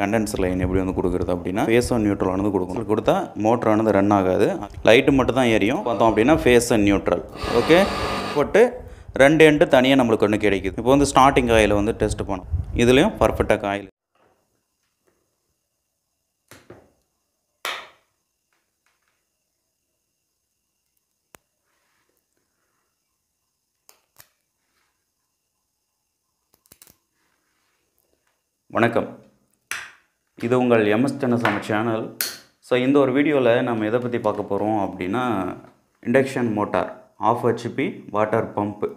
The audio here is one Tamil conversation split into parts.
கண்டென்சர் லைன் எப்படி வந்து கொடுக்குறது அப்படின்னா ஃபேஸ் நியூட்ரல் ஆனது கொடுக்கும் கொடுத்தா ஆனது ரன் ஆகாது லைட்டு மட்டும் தான் எரியும் பார்த்தோம் அப்படின்னா ஃபேஸ் அண்ட் நியூட்ரல் ஓகே போட்டு ரெண்டு எண்டு தனியாக நம்மளுக்கு ஒன்று கிடைக்குது இப்போ வந்து ஸ்டார்டிங் காயில் வந்து டெஸ்ட் பண்ணும் இதுலேயும் பர்ஃபெக்டாக காயில் வணக்கம் இது உங்கள் எம்எஸ் டென்னசாமி சேனல் ஸோ இந்த ஒரு வீடியோவில் நம்ம எதை பற்றி பார்க்க போகிறோம் அப்படின்னா induction motor of HP water pump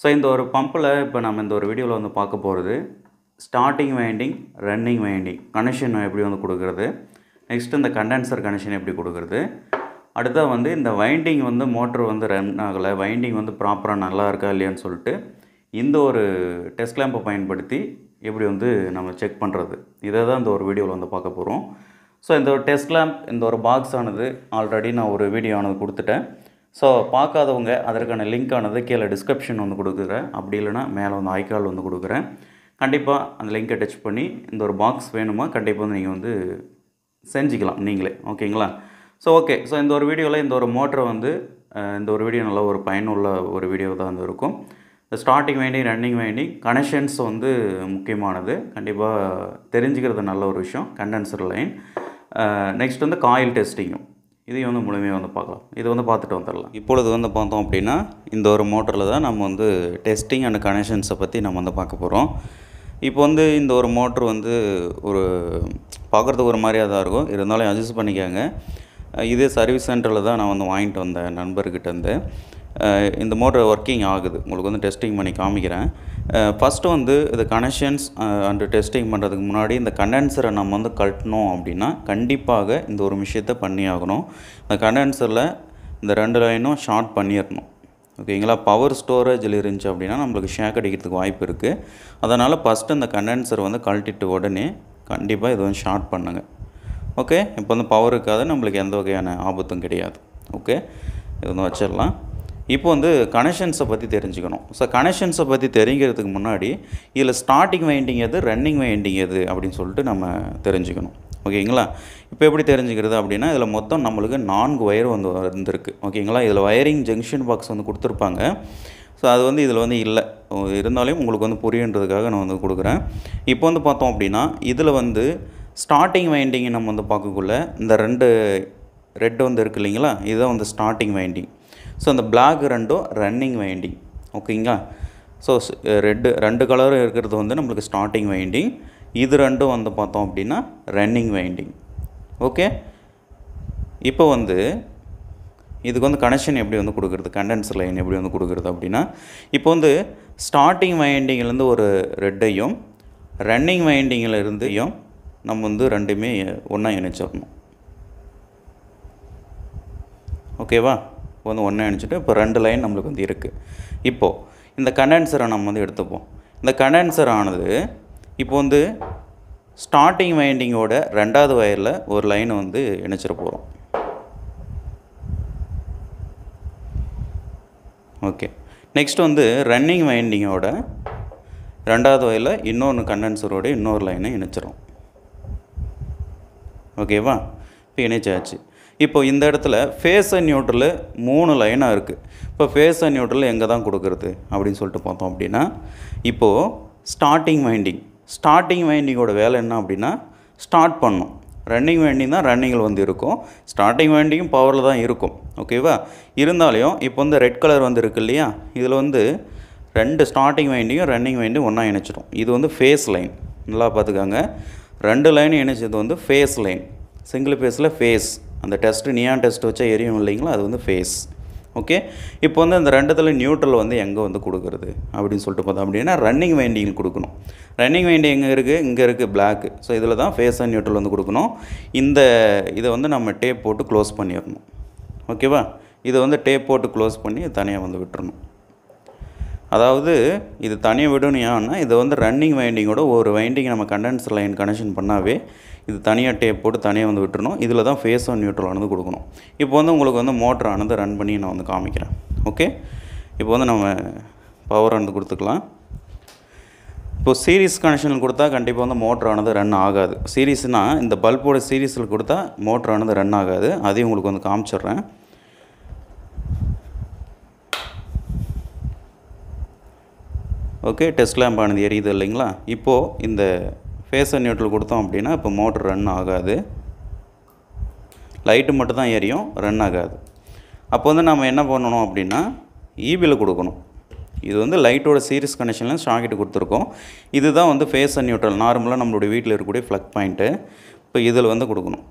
so இந்த ஒரு பம்பில் இப்போ நம்ம இந்த ஒரு வீடியோவில் வந்து பார்க்க போகிறது starting winding running winding connection எப்படி வந்து கொடுக்குறது நெக்ஸ்ட் இந்த கண்டென்சர் கனெக்ஷன் எப்படி கொடுக்குறது அடுத்தது வந்து இந்த வைண்டிங் வந்து மோட்ரு வந்து ரன் ஆகலை வைண்டிங் வந்து ப்ராப்பராக நல்லா இருக்கா இல்லையான்னு சொல்லிட்டு இந்த ஒரு டெஸ்ட் லேம்பை பயன்படுத்தி எப்படி வந்து நம்ம செக் பண்ணுறது இதை தான் இந்த ஒரு வீடியோவில் வந்து பார்க்க போகிறோம் ஸோ இந்த ஒரு டெஸ்ட் லேம்ப் இந்த ஒரு பாக்ஸ் ஆனது ஆல்ரெடி நான் ஒரு வீடியோ ஆனது கொடுத்துட்டேன் ஸோ பார்க்காதவங்க அதற்கான லிங்க் ஆனது கீழே டிஸ்கிரிப்ஷன் வந்து கொடுக்குறேன் அப்படி இல்லைனா மேலே வந்து ஐக்கால் வந்து கொடுக்குறேன் கண்டிப்பாக அந்த லிங்க்கை டச் பண்ணி இந்த ஒரு பாக்ஸ் வேணுமா கண்டிப்பாக வந்து நீங்கள் வந்து செஞ்சுக்கலாம் நீங்களே ஓகேங்களா ஸோ ஓகே ஸோ இந்த ஒரு வீடியோவில் இந்த ஒரு மோட்டரை வந்து இந்த ஒரு வீடியோ நல்ல ஒரு பயனுள்ள ஒரு வீடியோ தான் வந்து இருக்கும் இந்த starting winding running winding connections வந்து முக்கியமானது கண்டிப்பாக தெரிஞ்சுக்கிறது நல்ல ஒரு விஷயம் கண்டென்சர் லைன் நெக்ஸ்ட் வந்து காயில் டெஸ்டிங்கும் இதையும் வந்து முழுமையாக வந்து பார்க்கலாம் இது வந்து பார்த்துட்டு வந்துடலாம் இப்பொழுது வந்து பார்த்தோம் அப்படின்னா இந்த ஒரு மோட்டரில் தான் நம்ம வந்து டெஸ்டிங் அண்ட் கனெக்ஷன்ஸை பற்றி நம்ம வந்து பார்க்க போகிறோம் இப்போ வந்து இந்த ஒரு மோட்ரு வந்து ஒரு பார்க்குறதுக்கு ஒரு மாதிரியாக தான் இருக்கும் இருந்தாலும் அட்ஜஸ்ட் பண்ணிக்கோங்க இதே சர்வீஸ் சென்டரில் தான் நான் வந்து வாங்கிட்டு வந்தேன் நண்பர்கிட்ட இந்த மோட்டர் ஒர்க்கிங் ஆகுது உங்களுக்கு வந்து டெஸ்டிங் பண்ணி காமிக்கிறேன் ஃபஸ்ட்டு வந்து இது கனெக்ஷன்ஸ் அண்டு டெஸ்டிங் பண்ணுறதுக்கு முன்னாடி இந்த கண்டென்சரை நம்ம வந்து கட்டணும் அப்படின்னா கண்டிப்பாக இந்த ஒரு விஷயத்த பண்ணி ஆகணும் இந்த கண்டென்சரில் இந்த ரெண்டு லைனும் ஷார்ட் பண்ணிடணும் ஓகேங்களா பவர் ஸ்டோரேஜில் இருந்துச்சு அப்படின்னா நம்மளுக்கு ஷேக் அடிக்கிறதுக்கு வாய்ப்பு இருக்குது அதனால் ஃபஸ்ட்டு இந்த கண்டென்சர் வந்து கழட்டிட்டு உடனே கண்டிப்பாக இது வந்து ஷார்ட் பண்ணுங்கள் ஓகே இப்போ வந்து பவர் இருக்காது நம்மளுக்கு எந்த வகையான ஆபத்தும் கிடையாது ஓகே இது வந்து வச்சிடலாம் இப்போ வந்து கனெக்ஷன்ஸை பற்றி தெரிஞ்சுக்கணும் ஸோ கனெக்ஷன்ஸை பற்றி தெரிஞ்சுக்கிறதுக்கு முன்னாடி இதில் ஸ்டார்டிங் வைண்டிங் எது ரன்னிங் வைண்டிங் எது அப்படின்னு சொல்லிட்டு நம்ம தெரிஞ்சுக்கணும் ஓகேங்களா இப்போ எப்படி தெரிஞ்சுக்கிறது அப்படின்னா இதில் மொத்தம் நம்மளுக்கு நான்கு ஒயர் வந்து வந்திருக்கு ஓகேங்களா இதில் ஒயரிங் ஜங்ஷன் பாக்ஸ் வந்து கொடுத்துருப்பாங்க ஸோ அது வந்து இதில் வந்து இல்லை இருந்தாலும் உங்களுக்கு வந்து புரியுன்றதுக்காக நான் வந்து கொடுக்குறேன் இப்போ வந்து பார்த்தோம் அப்படின்னா இதில் வந்து ஸ்டார்டிங் வைண்டிங் நம்ம வந்து பார்க்கக்குள்ள இந்த ரெண்டு ரெட் வந்து இருக்கு இல்லைங்களா இதுதான் வந்து ஸ்டார்டிங் வைண்டிங் ஸோ அந்த பிளாக் ரெண்டும் ரன்னிங் வைண்டிங் ஓகேங்களா ஸோ ரெட்டு ரெண்டு கலரும் இருக்கிறது வந்து நம்மளுக்கு ஸ்டார்டிங் வைண்டிங் இது ரெண்டும் வந்து பார்த்தோம் அப்படின்னா ரன்னிங் வைண்டிங் ஓகே இப்போ வந்து இதுக்கு வந்து கனெக்ஷன் எப்படி வந்து கொடுக்குறது கண்டென்சர் லைன் எப்படி வந்து கொடுக்குறது அப்படின்னா இப்போ வந்து ஸ்டார்டிங் வைண்டிங்கிலேருந்து ஒரு ரெட்டையும் ரன்னிங் இருந்தையும் நம்ம வந்து ரெண்டுமே ஒன்றா இணைச்சிடணும் ஓகேவா இப்போ வந்து ஒன்று இணைச்சிட்டு இப்போ ரெண்டு லைன் நம்மளுக்கு வந்து இருக்குது இப்போது இந்த கண்டென்சரை நம்ம வந்து எடுத்துப்போம் இந்த கண்டென்சர் ஆனது இப்போ வந்து ஸ்டார்டிங் வைண்டிங்கோட ரெண்டாவது வயரில் ஒரு லைன் வந்து இணைச்சிட போகிறோம் ஓகே நெக்ஸ்ட் வந்து ரன்னிங் வைண்டிங்கோட ரெண்டாவது வயலில் இன்னொன்று கண்டென்சரோட இன்னொரு லைனை இணைச்சிரும் ஓகேவா இப்போ இணைச்சாச்சு இப்போ இந்த இடத்துல ஃபேஸ் அண்ட் நியூட்ரல் மூணு லைனாக இருக்குது இப்போ ஃபேஸ் அண்ட் நியூட்ரல் எங்கே தான் கொடுக்குறது அப்படின்னு சொல்லிட்டு பார்த்தோம் அப்படின்னா இப்போது ஸ்டார்டிங் வைண்டிங் ஸ்டார்டிங் வைண்டிங்கோட வேலை என்ன அப்படின்னா ஸ்டார்ட் பண்ணும் ரன்னிங் வேண்டிங் தான் ரன்னிங்கில் வந்து இருக்கும் ஸ்டார்டிங் வேண்டியும் பவரில் தான் இருக்கும் ஓகேவா இருந்தாலையும் இப்போ வந்து ரெட் கலர் வந்து இருக்குது இல்லையா இதில் வந்து ரெண்டு ஸ்டார்டிங் வைண்டிங்கும் ரன்னிங் வைண்டியும் ஒன்றா இணைச்சிடும் இது வந்து ஃபேஸ் லைன் நல்லா பார்த்துக்காங்க ரெண்டு லைன் இணைச்சது வந்து ஃபேஸ் லைன் சிங்கிள் ஃபேஸில் ஃபேஸ் அந்த டெஸ்ட்டு நியான் டெஸ்ட் வச்சா எரியும் இல்லைங்களா அது வந்து ஃபேஸ் ஓகே இப்போ வந்து அந்த ரெண்டுத்தில் நியூட்ரல் வந்து எங்கே வந்து கொடுக்குறது அப்படின்னு சொல்லிட்டு பார்த்தோம் அப்படின்னா ரன்னிங் வைண்டிங் கொடுக்கணும் ரன்னிங் வைண்டிங் எங்கே இருக்குது இங்கே இருக்குது பிளாக்கு ஸோ இதில் தான் ஃபேஸ் அண்ட் நியூட்ரல் வந்து கொடுக்கணும் இந்த இதை வந்து நம்ம டேப் போட்டு க்ளோஸ் பண்ணிடணும் ஓகேவா இதை வந்து டேப் போட்டு க்ளோஸ் பண்ணி தனியாக வந்து விட்டுறணும் அதாவது இது தனி விடுன்னு ஏன்னா இது வந்து ரன்னிங் வைண்டிங்கோட ஒரு வைண்டிங் நம்ம கண்டென்சர் லைன் கனெக்ஷன் பண்ணாவே இது தனியாக டேப் போட்டு தனியாக வந்து விட்டுருணும் இதில் தான் ஃபேஸ் ஆன் ஆனது கொடுக்கணும் இப்போ வந்து உங்களுக்கு வந்து ஆனது ரன் பண்ணி நான் வந்து காமிக்கிறேன் ஓகே இப்போ வந்து நம்ம பவரானது கொடுத்துக்கலாம் இப்போ சீரீஸ் கனெக்ஷன் கொடுத்தா கண்டிப்பாக வந்து ஆனது ரன் ஆகாது சீரீஸ்னால் இந்த பல்போட சீரீஸில் கொடுத்தா ஆனது ரன் ஆகாது அதையும் உங்களுக்கு வந்து காமிச்சிடுறேன் ஓகே டெஸ்ட் லேம்ப் ஆனது எரியுது இல்லைங்களா இப்போது இந்த ஃபேஸ் அண்ட் நியூட்ரல் கொடுத்தோம் அப்படின்னா இப்போ மோட்ரு ரன் ஆகாது லைட்டு மட்டும் தான் எரியும் ரன் ஆகாது அப்போ வந்து நம்ம என்ன பண்ணணும் அப்படின்னா ஈபியில் e கொடுக்கணும் இது வந்து லைட்டோட சீரியஸ் கனெக்ஷன்லேயும் ஷாக்கெட்டு கொடுத்துருக்கோம் இதுதான் வந்து ஃபேஸ் அண்ட் நியூட்ரல் நார்மலாக நம்மளுடைய வீட்டில் இருக்கக்கூடிய ஃப்ளக் பாயிண்ட்டு இப்போ இதில் வந்து கொடுக்கணும்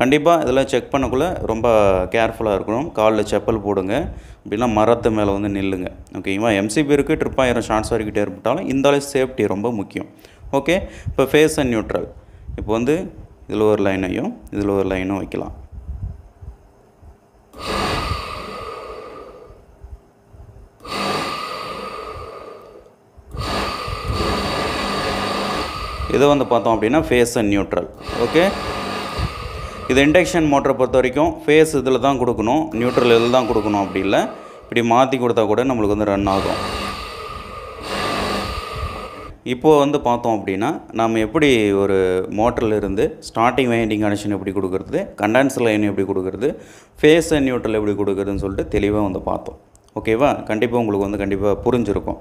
கண்டிப்பாக இதெல்லாம் செக் பண்ணக்குள்ளே ரொம்ப கேர்ஃபுல்லாக இருக்கணும் காலில் செப்பல் போடுங்க அப்படின்னா மரத்து மேலே வந்து நில்லுங்க ஓகேவா எம்சிபி இருக்குது ட்ரிப்பாயிரம் ஷார்ட்ஸ் வரைக்கிட்டே இருப்பிட்டாலும் இந்த சேஃப்டி ரொம்ப முக்கியம் ஓகே இப்போ ஃபேஸ் அண்ட் நியூட்ரல் இப்போ வந்து இதில் ஒரு லைனையும் இதில் ஒரு லைனும் வைக்கலாம் இதை வந்து பார்த்தோம் அப்படின்னா ஃபேஸ் அண்ட் நியூட்ரல் ஓகே இது இண்டக்ஷன் மோட்டரை பொறுத்த வரைக்கும் ஃபேஸ் இதில் தான் கொடுக்கணும் நியூட்ரல் இதில் தான் கொடுக்கணும் அப்படி இல்லை இப்படி மாற்றி கொடுத்தா கூட நம்மளுக்கு வந்து ரன் ஆகும் இப்போது வந்து பார்த்தோம் அப்படின்னா நம்ம எப்படி ஒரு இருந்து ஸ்டார்டிங் வைண்டிங் கனெக்ஷன் எப்படி கொடுக்குறது கண்டென்சர் லைன் எப்படி கொடுக்குறது ஃபேஸ் அண்ட் நியூட்ரல் எப்படி கொடுக்குறதுன்னு சொல்லிட்டு தெளிவாக வந்து பார்த்தோம் ஓகேவா கண்டிப்பாக உங்களுக்கு வந்து கண்டிப்பாக புரிஞ்சிருக்கும்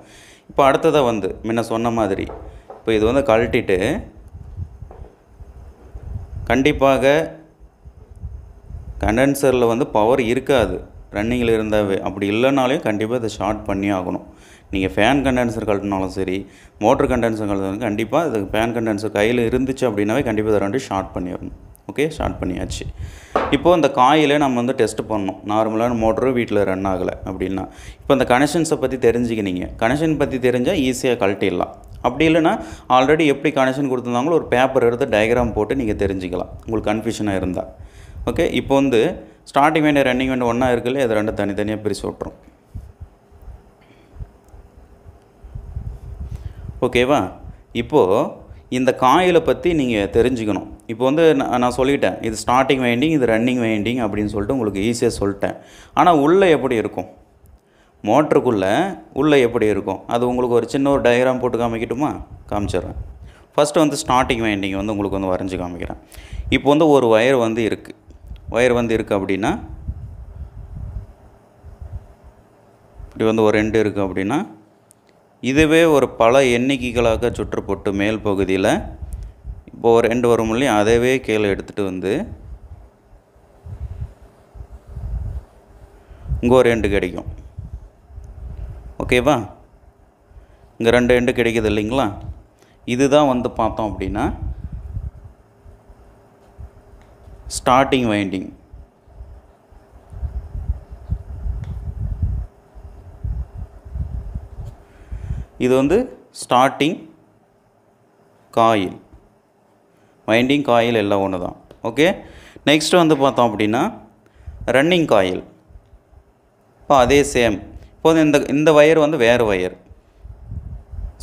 இப்போ அடுத்ததாக வந்து முன்ன சொன்ன மாதிரி இப்போ இது வந்து கழட்டிட்டு கண்டிப்பாக கண்டென்சரில் வந்து பவர் இருக்காது ரன்னிங்கில் இருந்தாவே அப்படி இல்லைனாலையும் கண்டிப்பாக இதை ஷார்ட் பண்ணி ஆகணும் நீங்கள் ஃபேன் கண்டென்சர் கழட்டினாலும் சரி மோட்டர் கண்டென்சர் கழட்டினாலும் கண்டிப்பாக இது ஃபேன் கண்டென்சர் கையில் இருந்துச்சு அப்படின்னாவே கண்டிப்பாக இதை ரெண்டு ஷார்ட் பண்ணிடணும் ஓகே ஸ்டார்ட் பண்ணியாச்சு இப்போது இந்த காயிலே நம்ம வந்து டெஸ்ட் பண்ணோம் நார்மலான மோட்டரும் வீட்டில் ரன் ஆகலை அப்படின்னா இப்போ அந்த கனெக்ஷன்ஸை பற்றி தெரிஞ்சுக்கினீங்க கனெக்ஷன் பற்றி தெரிஞ்சால் ஈஸியாக கழட்டிடலாம் அப்படி இல்லைனா ஆல்ரெடி எப்படி கனெக்ஷன் கொடுத்துருந்தாங்களோ ஒரு பேப்பர் எடுத்து டயக்ராம் போட்டு நீங்கள் தெரிஞ்சுக்கலாம் உங்களுக்கு கன்ஃபியூஷனாக இருந்தால் ஓகே இப்போ வந்து ஸ்டார்டிங் வேண்டிய ரன்னிங் வேண்டிய ஒன்றா இருக்குல்ல இதை ரெண்டு தனித்தனியாக பிரிச்சு விட்டுரும் ஓகேவா இப்போது இந்த காயிலை பற்றி நீங்கள் தெரிஞ்சுக்கணும் இப்போ வந்து நான் சொல்லிட்டேன் இது ஸ்டார்டிங் வைண்டிங் இது ரன்னிங் வைண்டிங் அப்படின்னு சொல்லிட்டு உங்களுக்கு ஈஸியாக சொல்லிட்டேன் ஆனால் உள்ளே எப்படி இருக்கும் மோட்டருக்குள்ளே உள்ளே எப்படி இருக்கும் அது உங்களுக்கு ஒரு சின்ன ஒரு டயக்ராம் போட்டு காமிக்கட்டுமா காமிச்சிட்றேன் ஃபஸ்ட்டு வந்து ஸ்டார்டிங் வைண்டிங் வந்து உங்களுக்கு வந்து வரைஞ்சி காமிக்கிறேன் இப்போ வந்து ஒரு ஒயர் வந்து இருக்குது ஒயர் வந்து இருக்குது அப்படின்னா இப்படி வந்து ஒரு ரெண்டு இருக்குது அப்படின்னா இதுவே ஒரு பல எண்ணிக்கைகளாக சுற்றுப்பட்டு மேல் பகுதியில் இப்போ ஒரு ரெண்டு வரும் இல்லையா அதவே கீழே எடுத்துகிட்டு வந்து இங்கே ஒரு எண்டு கிடைக்கும் ஓகேவா இங்கே ரெண்டு எண்டு கிடைக்கிது இல்லைங்களா இதுதான் வந்து பார்த்தோம் அப்படின்னா ஸ்டார்டிங் வைண்டிங் இது வந்து ஸ்டார்டிங் காயில் வைண்டிங் காயில் எல்லாம் ஒன்று தான் ஓகே நெக்ஸ்ட் வந்து பார்த்தோம் அப்படின்னா ரன்னிங் காயில் இப்போ அதே சேம் இப்போது இந்த இந்த ஒயர் வந்து வேறு ஒயர்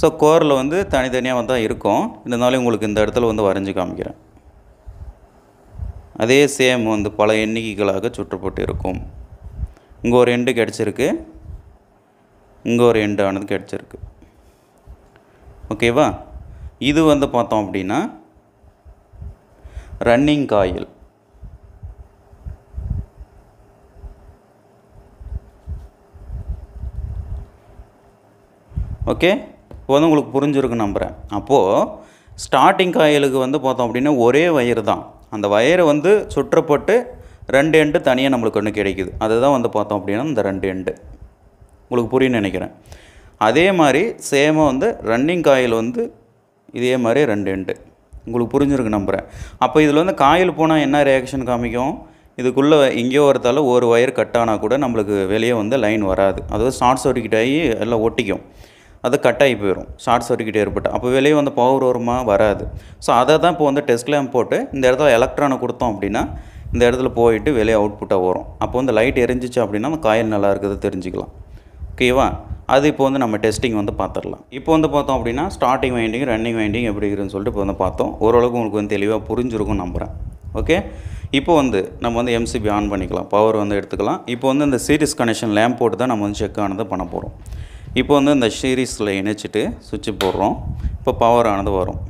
ஸோ கோரில் வந்து தனித்தனியாக தான் இருக்கும் இருந்தாலும் உங்களுக்கு இந்த இடத்துல வந்து வரைஞ்சி காமிக்கிறேன் அதே சேம் வந்து பல எண்ணிக்கைகளாக சுற்றப்பட்டு இருக்கும் இங்கே ஒரு எண்டு கிடச்சிருக்கு இங்கே ஒரு எண்டு ஆனது கிடச்சிருக்கு ஓகேவா இது வந்து பார்த்தோம் அப்படின்னா ரன்னிங் காயில் ஓகே இப்போ வந்து உங்களுக்கு புரிஞ்சிருக்கு நம்புகிறேன் அப்போது ஸ்டார்டிங் காயிலுக்கு வந்து பார்த்தோம் அப்படின்னா ஒரே வயிறு தான் அந்த வயரை வந்து சுற்றப்பட்டு ரெண்டு எண்டு தனியாக நம்மளுக்கு ஒன்று கிடைக்குது அதுதான் வந்து பார்த்தோம் அப்படின்னா இந்த ரெண்டு எண்டு உங்களுக்கு புரியும்னு நினைக்கிறேன் அதே மாதிரி சேமாக வந்து ரன்னிங் காயில் வந்து இதே மாதிரி ரெண்டு எண்டு உங்களுக்கு புரிஞ்சிருக்கு நம்புகிறேன் அப்போ இதில் வந்து காயில் போனால் என்ன ரியாக்ஷன் காமிக்கும் இதுக்குள்ளே எங்கேயோ ஒருத்தால ஒரு ஒயர் கட் ஆனால் கூட நம்மளுக்கு வெளியே வந்து லைன் வராது அதாவது ஷார்ட் சர்க்கிட் ஆகி எல்லாம் ஒட்டிக்கும் அது கட் ஆகி போயிடும் ஷார்ட் சர்க்கியூட் ஏற்பட்டு அப்போ வெளியே வந்து பவர் வருமா வராது ஸோ அதை தான் இப்போ வந்து டெஸ்ட் லேம்ப் போட்டு இந்த இடத்துல எலக்ட்ரானை கொடுத்தோம் அப்படின்னா இந்த இடத்துல போயிட்டு வெளியே அவுட்புட்டாக வரும் அப்போ வந்து லைட் எரிஞ்சிச்சு அப்படின்னா அந்த காயில் நல்லா இருக்குது தெரிஞ்சுக்கலாம் ஓகேவா அது இப்போ வந்து நம்ம டெஸ்டிங் வந்து பார்த்துடலாம் இப்போ வந்து பார்த்தோம் அப்படின்னா ஸ்டார்டிங் வைண்டிங் ரன்னிங் வைண்டிங் எப்படி இருக்குன்னு சொல்லிட்டு இப்போ வந்து பார்த்தோம் ஓரளவுக்கு உங்களுக்கு வந்து தெளிவாக புரிஞ்சிருக்கும் நம்புகிறேன் ஓகே இப்போ வந்து நம்ம வந்து எம்சிபி ஆன் பண்ணிக்கலாம் பவர் வந்து எடுத்துக்கலாம் இப்போ வந்து இந்த சீரிஸ் கனெக்ஷன் லேம்ப் போட்டு தான் நம்ம வந்து செக் ஆனதை பண்ண போகிறோம் இப்போ வந்து இந்த சீரீஸில் இணைச்சிட்டு சுவிட்சு போடுறோம் இப்போ பவர் ஆனது வரும்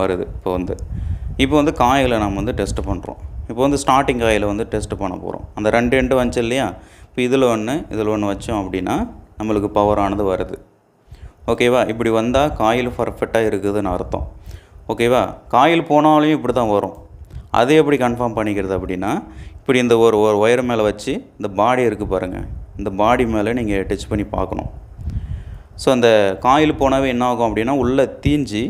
வருது இப்போ வந்து இப்போ வந்து காயில் நம்ம வந்து டெஸ்ட் பண்ணுறோம் இப்போ வந்து ஸ்டார்டிங் காயில் வந்து டெஸ்ட் பண்ண போகிறோம் அந்த ரெண்டு ரெண்டு வந்துச்சு இல்லையா இப்போ இதில் ஒன்று இதில் ஒன்று வச்சோம் அப்படின்னா நம்மளுக்கு பவர் ஆனது வருது ஓகேவா இப்படி வந்தால் காயில் பர்ஃபெக்டாக இருக்குதுன்னு அர்த்தம் ஓகேவா காயில் போனாலையும் இப்படி தான் வரும் அது எப்படி கன்ஃபார்ம் பண்ணிக்கிறது அப்படின்னா இப்படி இந்த ஒரு ஒரு ஒயர் மேலே வச்சு இந்த பாடி இருக்குது பாருங்கள் இந்த பாடி மேலே நீங்கள் டச் பண்ணி பார்க்கணும் ஸோ அந்த காயில் போனாவே என்ன ஆகும் அப்படின்னா உள்ளே தீஞ்சி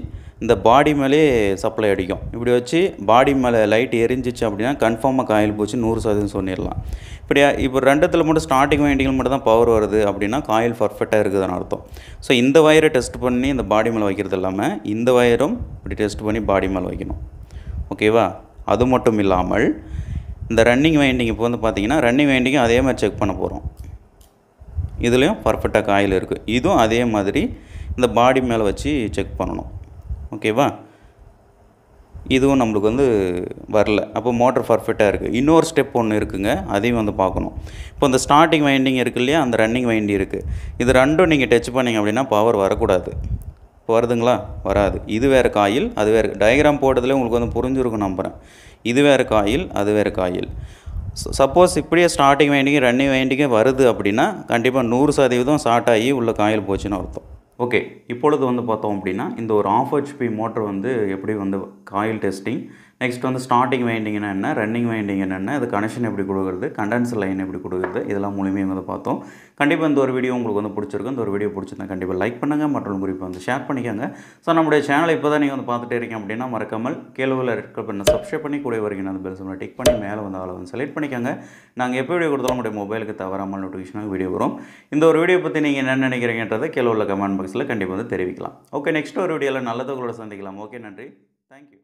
இந்த பாடி மேலே சப்ளை அடிக்கும் இப்படி வச்சு பாடி மேலே லைட் எரிஞ்சிச்சு அப்படின்னா கன்ஃபார்மாக காயில் போச்சு நூறு சதவீதம் சொல்லிடலாம் இப்படி இப்போ ரெண்டத்தில் மட்டும் ஸ்டார்டிங் வைண்டிங்கில் மட்டும் தான் பவர் வருது அப்படின்னா காயில் பர்ஃபெக்டாக இருக்குதுன்னு அர்த்தம் ஸோ இந்த வயரை டெஸ்ட் பண்ணி இந்த பாடி மேலே வைக்கிறது இல்லாமல் இந்த வயரும் இப்படி டெஸ்ட் பண்ணி பாடி மேலே வைக்கணும் ஓகேவா அது மட்டும் இல்லாமல் இந்த ரன்னிங் வைண்டிங் இப்போ வந்து பார்த்திங்கன்னா ரன்னிங் வைண்டிங்கும் அதே மாதிரி செக் பண்ண போகிறோம் இதுலேயும் பர்ஃபெக்டாக காயில் இருக்குது இதுவும் அதே மாதிரி இந்த பாடி மேலே வச்சு செக் பண்ணணும் ஓகேவா இதுவும் நம்மளுக்கு வந்து வரல அப்போ மோட்டர் பர்ஃபெக்டாக இருக்குது இன்னொரு ஸ்டெப் ஒன்று இருக்குங்க அதையும் வந்து பார்க்கணும் இப்போ இந்த ஸ்டார்டிங் வைண்டிங் இருக்குது இல்லையா அந்த ரன்னிங் வைண்டிங் இருக்குது இது ரெண்டும் நீங்கள் டச் பண்ணிங்க அப்படின்னா பவர் வரக்கூடாது இப்போ வருதுங்களா வராது இது வேறு காயில் அது வேறு டயக்ராம் போட்டதுலேயே உங்களுக்கு வந்து புரிஞ்சிருக்கும் நம்புகிறேன் இது வேறு காயில் அது வேறு காயில் சப்போஸ் இப்படியே ஸ்டார்டிங் வைண்டிங்கும் ரன்னிங் வைண்டிங்கும் வருது அப்படின்னா கண்டிப்பாக நூறு சதவீதம் ஸ்டார்ட் ஆகி உள்ள காயில் போச்சுன்னு அர்த்தம் ஓகே இப்பொழுது வந்து பார்த்தோம் அப்படின்னா இந்த ஒரு ஆஃப் ஹெச்பி மோட்டர் வந்து எப்படி வந்து காயில் டெஸ்டிங் நெக்ஸ்ட் வந்து ஸ்டார்டிங் வைண்டிங் என்ன ரன்னிங் வைண்டிங் என்னென்ன இது கனெக்ஷன் எப்படி கொடுக்குறது கண்டென்சர் லைன் எப்படி கொடுக்குறது இதெல்லாம் மூலியமாக வந்து பார்த்தோம் கண்டிப்பாக இந்த ஒரு வீடியோ உங்களுக்கு வந்து பிடிச்சிருக்கு இந்த ஒரு வீடியோ பிடிச்சிருந்தா கண்டிப்பாக லைக் பண்ணுங்கள் மற்றும் குறிப்பாக வந்து ஷேர் பண்ணிக்கோங்க ஸோ நம்முடைய சேனலை இப்போ தான் நீங்கள் வந்து பார்த்துட்டே இருக்கீங்க அப்படின்னா மறக்காமல் கேள்வியில் இருக்க பண்ண சப்ஸ்கிரைப் பண்ணி கூட வரைக்கும் அந்த பெல் சிம்மில் டிக் பண்ணி மேலே வந்து அளவு செலக்ட் பண்ணிக்கோங்க நாங்கள் எப்போ வீடியோ கொடுத்தாலும் உங்களுடைய மொபைலுக்கு தவறாமல் நோட்டிஃபிகேஷனாக வீடியோ வரும் இந்த ஒரு வீடியோ பற்றி நீங்கள் என்ன நினைக்கிறீங்கன்றதை கேள்வியில் கமெண்ட் பாக்ஸில் கண்டிப்பாக வந்து தெரிவிக்கலாம் ஓகே நெக்ஸ்ட் ஒரு வீடியோவில் நல்ல கூட சந்திக்கலாம் ஓகே நன்றி தேங்க்யூ